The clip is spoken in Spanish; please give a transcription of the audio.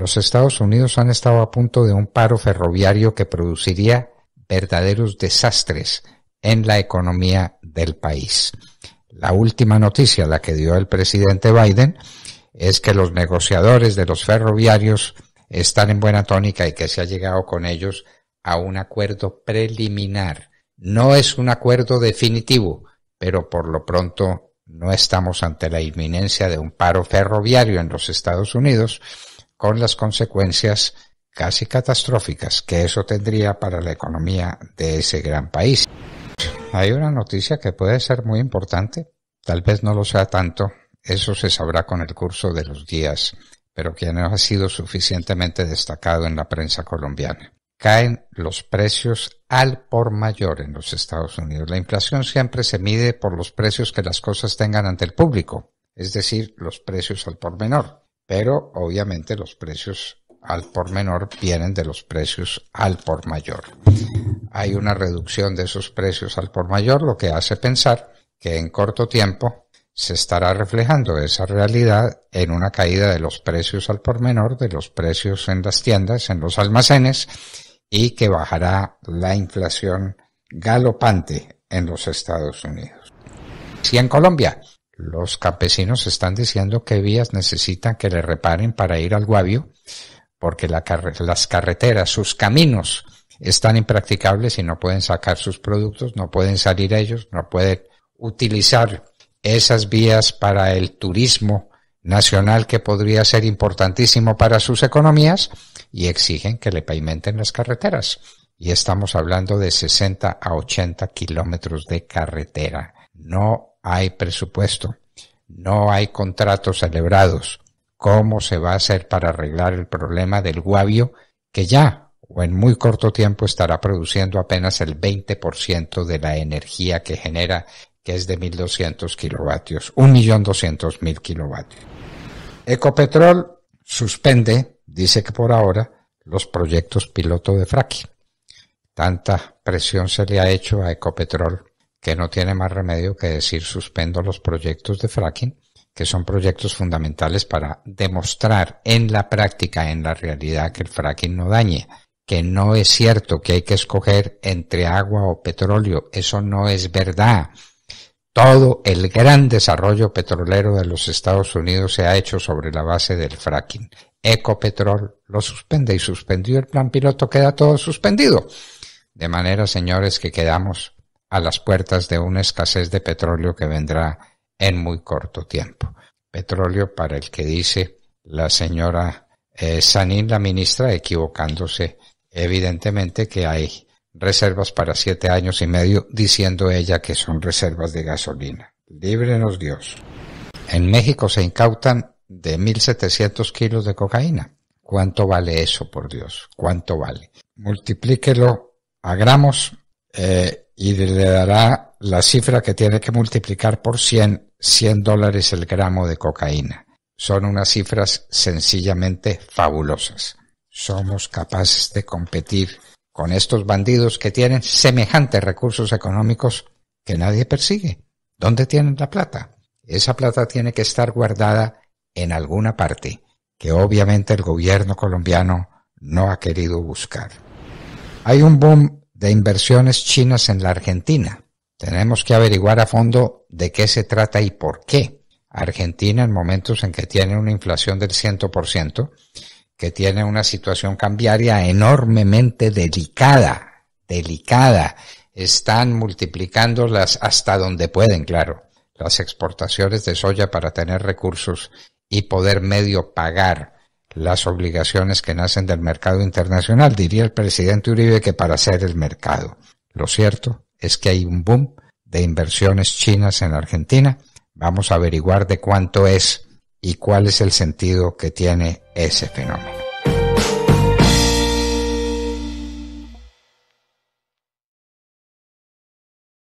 Los Estados Unidos han estado a punto de un paro ferroviario que produciría verdaderos desastres en la economía del país. La última noticia, la que dio el presidente Biden, es que los negociadores de los ferroviarios están en buena tónica y que se ha llegado con ellos a un acuerdo preliminar. No es un acuerdo definitivo, pero por lo pronto no estamos ante la inminencia de un paro ferroviario en los Estados Unidos con las consecuencias casi catastróficas que eso tendría para la economía de ese gran país. Hay una noticia que puede ser muy importante, tal vez no lo sea tanto, eso se sabrá con el curso de los días, pero que no ha sido suficientemente destacado en la prensa colombiana. Caen los precios al por mayor en los Estados Unidos. La inflación siempre se mide por los precios que las cosas tengan ante el público, es decir, los precios al por menor pero obviamente los precios al por menor vienen de los precios al por mayor. Hay una reducción de esos precios al por mayor, lo que hace pensar que en corto tiempo se estará reflejando esa realidad en una caída de los precios al por menor, de los precios en las tiendas, en los almacenes, y que bajará la inflación galopante en los Estados Unidos. Si en Colombia los campesinos están diciendo qué vías necesitan que le reparen para ir al Guavio, porque las carreteras, sus caminos están impracticables y no pueden sacar sus productos, no pueden salir ellos, no pueden utilizar esas vías para el turismo nacional que podría ser importantísimo para sus economías y exigen que le pavimenten las carreteras. Y estamos hablando de 60 a 80 kilómetros de carretera. No hay presupuesto, no hay contratos celebrados. ¿Cómo se va a hacer para arreglar el problema del guavio que ya o en muy corto tiempo estará produciendo apenas el 20% de la energía que genera, que es de 1.200 kilovatios, 1.200.000 kilovatios? Ecopetrol suspende, dice que por ahora, los proyectos piloto de fracking. Tanta presión se le ha hecho a Ecopetrol que no tiene más remedio que decir suspendo los proyectos de fracking, que son proyectos fundamentales para demostrar en la práctica, en la realidad, que el fracking no dañe, que no es cierto que hay que escoger entre agua o petróleo, eso no es verdad. Todo el gran desarrollo petrolero de los Estados Unidos se ha hecho sobre la base del fracking. Ecopetrol lo suspende y suspendió el plan piloto, queda todo suspendido. De manera, señores, que quedamos a las puertas de una escasez de petróleo que vendrá en muy corto tiempo. Petróleo para el que dice la señora eh, Sanín, la ministra, equivocándose evidentemente que hay reservas para siete años y medio, diciendo ella que son reservas de gasolina. Líbrenos Dios. En México se incautan de 1.700 kilos de cocaína. ¿Cuánto vale eso, por Dios? ¿Cuánto vale? Multiplíquelo a gramos eh, y le dará la cifra que tiene que multiplicar por 100, 100 dólares el gramo de cocaína. Son unas cifras sencillamente fabulosas. Somos capaces de competir con estos bandidos que tienen semejantes recursos económicos que nadie persigue. ¿Dónde tienen la plata? Esa plata tiene que estar guardada en alguna parte, que obviamente el gobierno colombiano no ha querido buscar. Hay un boom de inversiones chinas en la Argentina. Tenemos que averiguar a fondo de qué se trata y por qué. Argentina en momentos en que tiene una inflación del 100%, que tiene una situación cambiaria enormemente delicada, delicada. Están multiplicándolas hasta donde pueden, claro, las exportaciones de soya para tener recursos y poder medio pagar las obligaciones que nacen del mercado internacional. Diría el presidente Uribe que para ser el mercado. Lo cierto es que hay un boom de inversiones chinas en Argentina. Vamos a averiguar de cuánto es y cuál es el sentido que tiene ese fenómeno.